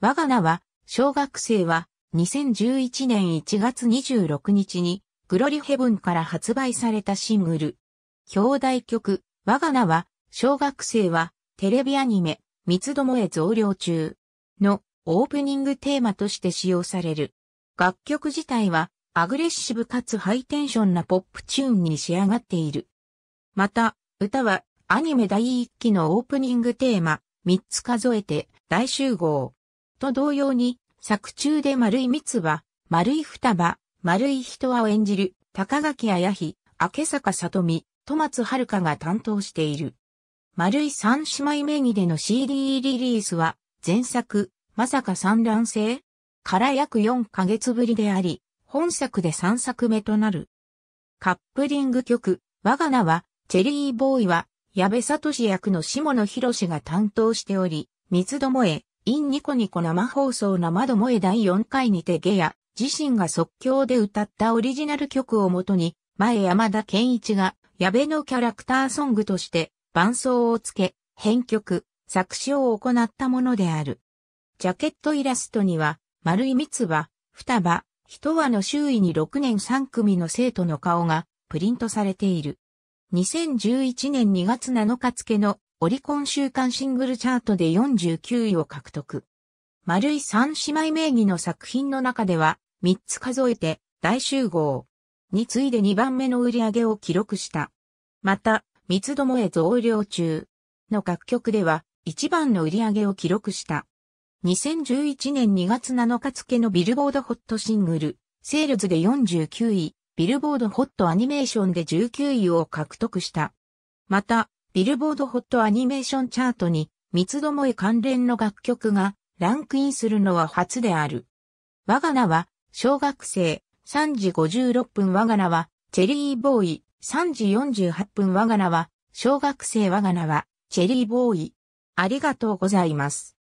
我が名は、小学生は、2011年1月26日に、グロリヘブンから発売されたシングル。兄弟曲、我が名は、小学生は、テレビアニメ、三つどもへ増量中のオープニングテーマとして使用される。楽曲自体は、アグレッシブかつハイテンションなポップチューンに仕上がっている。また、歌は、アニメ第一期のオープニングテーマ、三つ数えて、大集合。と同様に、作中で丸い三つ葉、丸い双葉、丸い人はを演じる、高垣綾日、明坂里美、戸松遥が担当している。丸い三姉妹名義での CD リリースは、前作、まさか三乱性から約4ヶ月ぶりであり、本作で3作目となる。カップリング曲、我が名は、チェリーボーイは、矢部聡役の下野博が担当しており、三つどもえ、インニコニコ生放送生どもえ第4回にてゲや、自身が即興で歌ったオリジナル曲をもとに、前山田健一が、矢部のキャラクターソングとして、伴奏をつけ、編曲、作詞を行ったものである。ジャケットイラストには、丸い三つ葉、双葉、一輪の周囲に6年3組の生徒の顔がプリントされている。2011年2月7日付のオリコン週間シングルチャートで49位を獲得。丸井三姉妹名義の作品の中では、3つ数えて、大集合。に次いで2番目の売り上げを記録した。また、三つどもへ増量中の楽曲では、1番の売り上げを記録した。2011年2月7日付のビルボードホットシングル、セールズで49位、ビルボードホットアニメーションで19位を獲得した。また、ビルボードホットアニメーションチャートに、三つどもえ関連の楽曲がランクインするのは初である。我が名は、小学生、3時56分我が名は、チェリーボーイ、3時48分我が名は、小学生我が名は、チェリーボーイ。ありがとうございます。